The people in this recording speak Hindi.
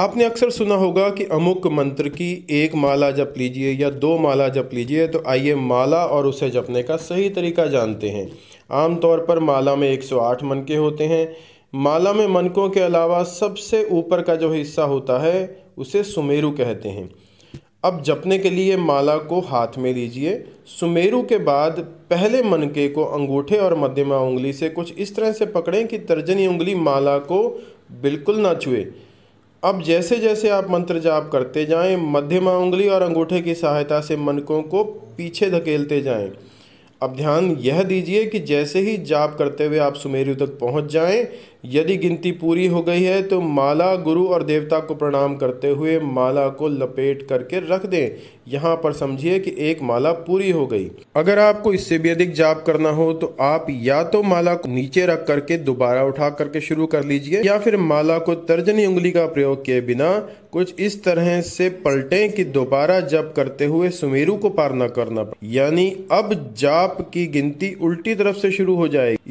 आपने अक्सर सुना होगा कि अमुक मंत्र की एक माला जप लीजिए या दो माला जप लीजिए तो आइए माला और उसे जपने का सही तरीका जानते हैं आमतौर पर माला में 108 मनके होते हैं माला में मनकों के अलावा सबसे ऊपर का जो हिस्सा होता है उसे सुमेरु कहते हैं अब जपने के लिए माला को हाथ में लीजिए सुमेरु के बाद पहले मनके को अंगूठे और मध्यमा उंगली से कुछ इस तरह से पकड़ें कि तर्जनी उंगली माला को बिल्कुल ना छुए अब जैसे जैसे आप मंत्र जाप करते जाएं, मध्यमा उंगली और अंगूठे की सहायता से मनकों को पीछे धकेलते जाएं। अब ध्यान यह दीजिए कि जैसे ही जाप करते हुए आप सुमेरु तक पहुंच जाएं, यदि गिनती पूरी हो गई है तो माला गुरु और देवता को प्रणाम करते हुए माला को लपेट करके रख दें यहाँ पर समझिए कि एक माला पूरी हो गई अगर आपको इससे भी अधिक जाप करना हो तो आप या तो माला को नीचे रख करके दोबारा उठा करके शुरू कर लीजिए या फिर माला को तर्जनी उंगली का प्रयोग किए बिना कुछ इस तरह से पलटें कि दोबारा जप करते हुए सुमेरु को पार न करना पड़े यानी अब जाप की गिनती उल्टी तरफ से शुरू हो जाएगी